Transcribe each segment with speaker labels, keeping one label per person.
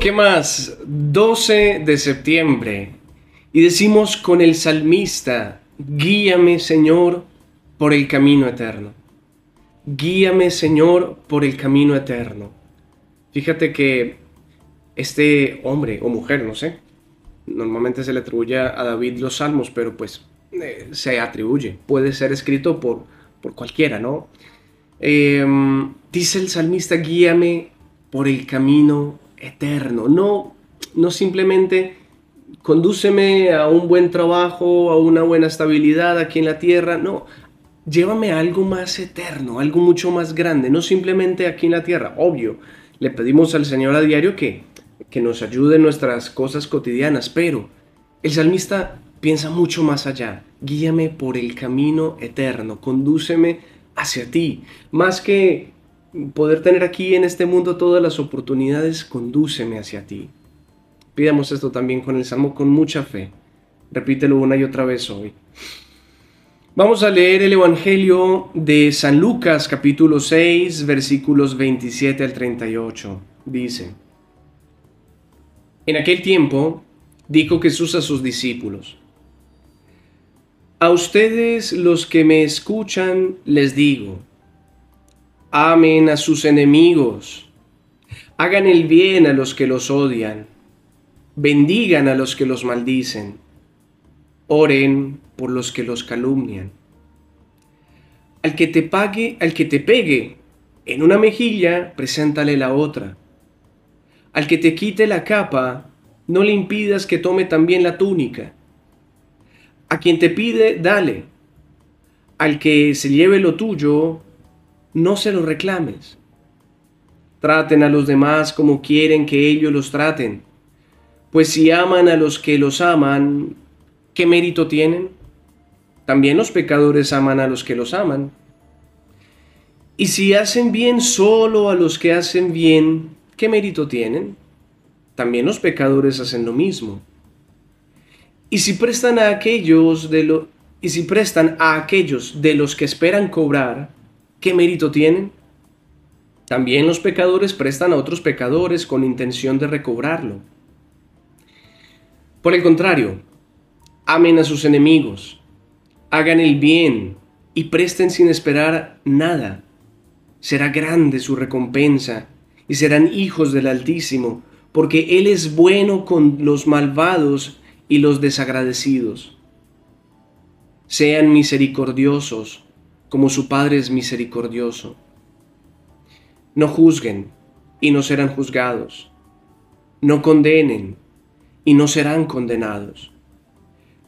Speaker 1: ¿Qué más? 12 de septiembre. Y decimos con el salmista, guíame Señor por el camino eterno. Guíame Señor por el camino eterno. Fíjate que este hombre o mujer, no sé, normalmente se le atribuye a David los salmos, pero pues eh, se atribuye, puede ser escrito por, por cualquiera, ¿no? Em, dice el salmista, guíame por el camino eterno, no, no simplemente condúceme a un buen trabajo, a una buena estabilidad aquí en la tierra, no, llévame a algo más eterno, algo mucho más grande, no simplemente aquí en la tierra, obvio, le pedimos al Señor a diario que, que nos ayude en nuestras cosas cotidianas, pero el salmista piensa mucho más allá, guíame por el camino eterno, condúceme hacia ti, más que poder tener aquí en este mundo todas las oportunidades, condúceme hacia ti. Pidamos esto también con el Salmo con mucha fe. Repítelo una y otra vez hoy. Vamos a leer el Evangelio de San Lucas capítulo 6 versículos 27 al 38. Dice, En aquel tiempo dijo Jesús a sus discípulos, A ustedes los que me escuchan les digo, Amen a sus enemigos. Hagan el bien a los que los odian. Bendigan a los que los maldicen. Oren por los que los calumnian. Al que te pague, al que te pegue en una mejilla, preséntale la otra. Al que te quite la capa, no le impidas que tome también la túnica. A quien te pide, dale. Al que se lleve lo tuyo, no se lo reclames. Traten a los demás como quieren que ellos los traten, pues si aman a los que los aman, ¿qué mérito tienen? También los pecadores aman a los que los aman. Y si hacen bien solo a los que hacen bien, ¿qué mérito tienen? También los pecadores hacen lo mismo. Y si prestan a aquellos de lo, y si prestan a aquellos de los que esperan cobrar, ¿qué mérito tienen? También los pecadores prestan a otros pecadores con intención de recobrarlo. Por el contrario, amen a sus enemigos, hagan el bien y presten sin esperar nada. Será grande su recompensa y serán hijos del Altísimo, porque Él es bueno con los malvados y los desagradecidos. Sean misericordiosos como su Padre es misericordioso. No juzguen y no serán juzgados. No condenen y no serán condenados.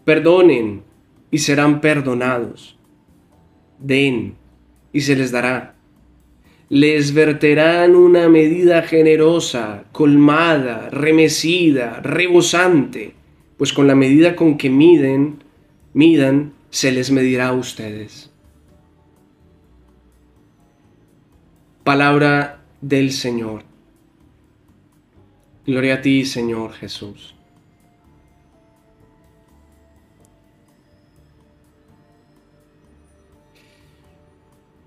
Speaker 1: Perdonen y serán perdonados. Den y se les dará. Les verterán una medida generosa, colmada, remecida, rebosante, pues con la medida con que miden, midan, se les medirá a ustedes. Palabra del Señor. Gloria a ti, Señor Jesús.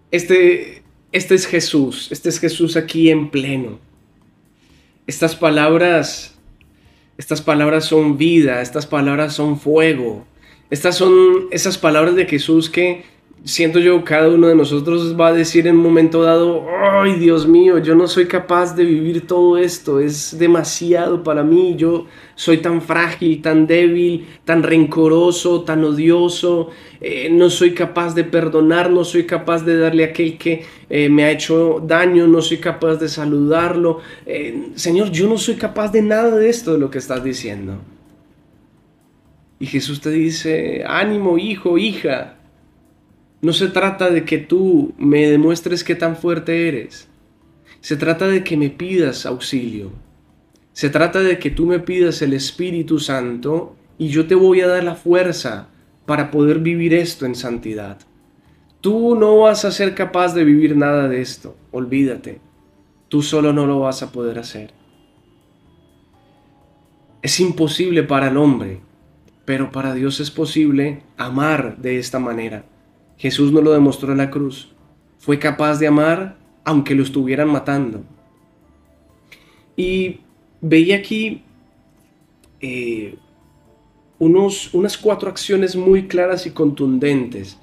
Speaker 1: Este, este es Jesús, este es Jesús aquí en pleno. Estas palabras, estas palabras son vida, estas palabras son fuego. Estas son esas palabras de Jesús que siento yo, cada uno de nosotros va a decir en un momento dado, ay Dios mío, yo no soy capaz de vivir todo esto, es demasiado para mí, yo soy tan frágil, tan débil, tan rencoroso, tan odioso, eh, no soy capaz de perdonar, no soy capaz de darle a aquel que eh, me ha hecho daño, no soy capaz de saludarlo. Eh, Señor, yo no soy capaz de nada de esto de lo que estás diciendo. Y Jesús te dice, ánimo, hijo, hija, no se trata de que tú me demuestres qué tan fuerte eres. Se trata de que me pidas auxilio. Se trata de que tú me pidas el Espíritu Santo y yo te voy a dar la fuerza para poder vivir esto en santidad. Tú no vas a ser capaz de vivir nada de esto, olvídate. Tú solo no lo vas a poder hacer. Es imposible para el hombre, pero para Dios es posible amar de esta manera. Jesús no lo demostró en la cruz. Fue capaz de amar aunque lo estuvieran matando. Y veía aquí eh, unos, unas cuatro acciones muy claras y contundentes.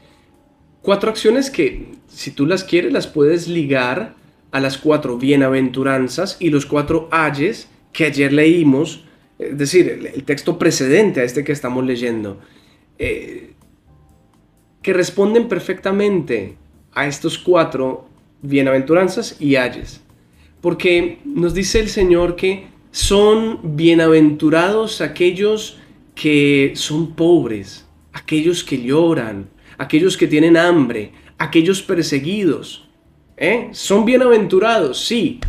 Speaker 1: Cuatro acciones que, si tú las quieres, las puedes ligar a las cuatro bienaventuranzas y los cuatro ayes que ayer leímos, es decir, el, texto precedente a este que estamos leyendo. Eh, que responden perfectamente a estos cuatro bienaventuranzas y ayes. Porque nos dice el Señor que son bienaventurados aquellos que son pobres, aquellos que lloran, aquellos que tienen hambre, aquellos perseguidos. ¿Eh? Son bienaventurados, sí,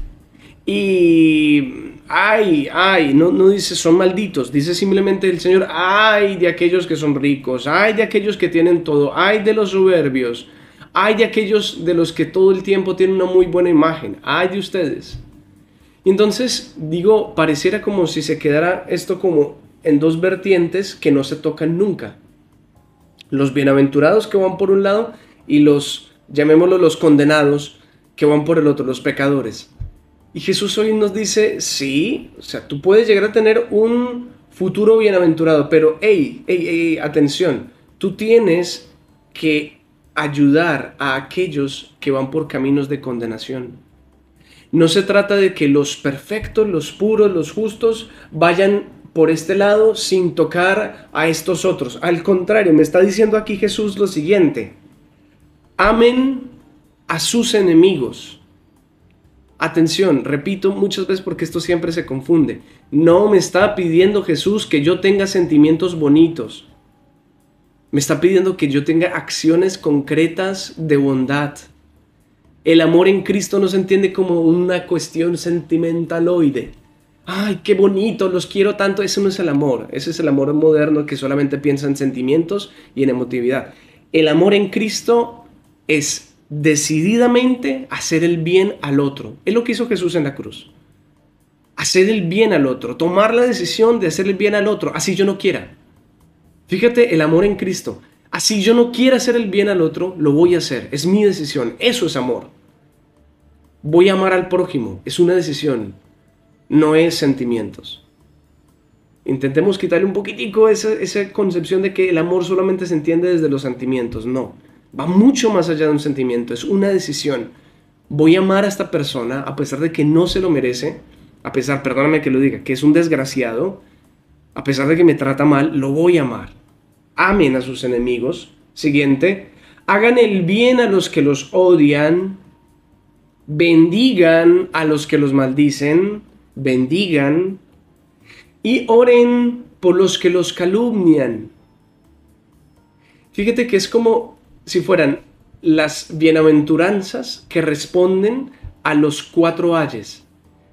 Speaker 1: y, ay, ay, no, no dice son malditos, dice simplemente el Señor, ay de aquellos que son ricos, ay de aquellos que tienen todo, ay de los soberbios, ay de aquellos de los que todo el tiempo tienen una muy buena imagen, ay de ustedes. entonces, digo, pareciera como si se quedara esto como en dos vertientes que no se tocan nunca. Los bienaventurados que van por un lado y los, llamémoslo los condenados, que van por el otro, los pecadores. Y Jesús hoy nos dice, sí, o sea, tú puedes llegar a tener un futuro bienaventurado, pero hey, hey, hey, atención, tú tienes que ayudar a aquellos que van por caminos de condenación. No se trata de que los perfectos, los puros, los justos vayan por este lado sin tocar a estos otros. Al contrario, me está diciendo aquí Jesús lo siguiente. Amen a sus enemigos Atención, repito muchas veces porque esto siempre se confunde. No me está pidiendo Jesús que yo tenga sentimientos bonitos. Me está pidiendo que yo tenga acciones concretas de bondad. El amor en Cristo no se entiende como una cuestión sentimentaloide. Ay, qué bonito, los quiero tanto. Ese no es el amor. Ese es el amor moderno que solamente piensa en sentimientos y en emotividad. El amor en Cristo es decididamente hacer el bien al otro. Es lo que hizo Jesús en la cruz. Hacer el bien al otro, tomar la decisión de hacer el bien al otro, así yo no quiera. Fíjate el amor en Cristo. Así yo no quiera hacer el bien al otro, lo voy a hacer. Es mi decisión. Eso es amor. Voy a amar al prójimo. Es una decisión. No es sentimientos. Intentemos quitarle un poquitico esa, esa concepción de que el amor solamente se entiende desde los sentimientos. No. Va mucho más allá de un sentimiento, es una decisión. Voy a amar a esta persona a pesar de que no se lo merece, a pesar, perdóname que lo diga, que es un desgraciado, a pesar de que me trata mal, lo voy a amar. Amen a sus enemigos. Siguiente, hagan el bien a los que los odian, bendigan a los que los maldicen, bendigan y oren por los que los calumnian. Fíjate que es como si fueran las bienaventuranzas que responden a los cuatro ayes.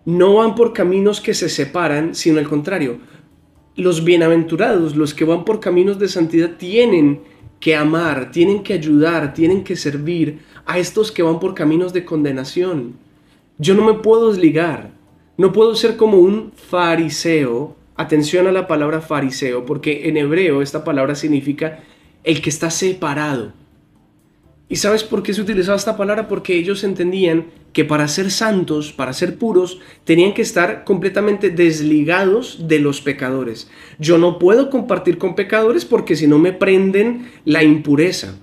Speaker 1: No van por caminos que se separan, sino al contrario. Los bienaventurados, los que van por caminos de santidad, tienen que amar, tienen que ayudar, tienen que servir a estos que van por caminos de condenación. Yo no me puedo desligar, no puedo ser como un fariseo. Atención a la palabra fariseo, porque en hebreo esta palabra significa el que está separado, ¿Y sabes por qué se utilizaba esta palabra? Porque ellos entendían que para ser santos, para ser puros, tenían que estar completamente desligados de los pecadores. Yo no puedo compartir con pecadores porque si no me prenden la impureza.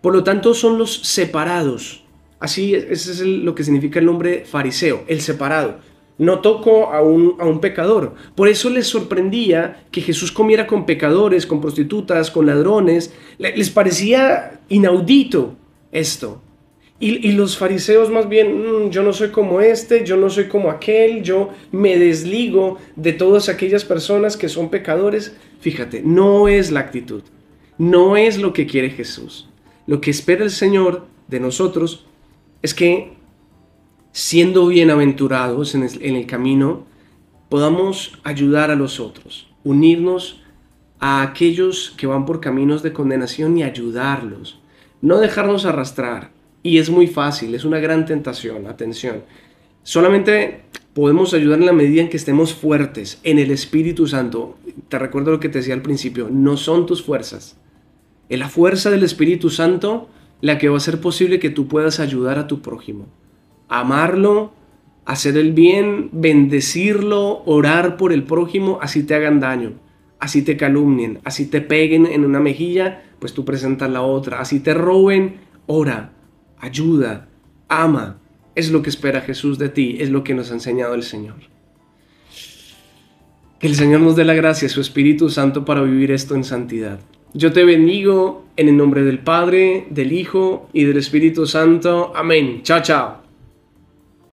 Speaker 1: Por lo tanto, son los separados. Así, es lo que significa el nombre fariseo, el separado no tocó a un, pecador. Por eso les sorprendía que Jesús comiera con pecadores, con prostitutas, con ladrones. Les parecía inaudito esto. Y, los fariseos más bien, mm, yo no soy como este, yo no soy como aquel, yo me desligo de todas aquellas personas que son pecadores. Fíjate, no es la actitud, no es lo que quiere Jesús. Lo que espera el Señor de nosotros es que siendo bienaventurados en el, camino, podamos ayudar a los otros, unirnos a aquellos que van por caminos de condenación y ayudarlos, no dejarnos arrastrar. Y es muy fácil, es una gran tentación, atención. Solamente podemos ayudar en la medida en que estemos fuertes en el Espíritu Santo. Te recuerdo lo que te decía al principio, no son tus fuerzas. Es la fuerza del Espíritu Santo la que va a ser posible que tú puedas ayudar a tu prójimo amarlo, hacer el bien, bendecirlo, orar por el prójimo, así te hagan daño, así te calumnien, así te peguen en una mejilla, pues tú presentas la otra, así te roben, ora, ayuda, ama. Es lo que espera Jesús de ti, es lo que nos ha enseñado el Señor. Que el Señor nos dé la gracia, su Espíritu Santo, para vivir esto en santidad. Yo te bendigo en el nombre del Padre, del Hijo y del Espíritu Santo. Amén. Chao, chao.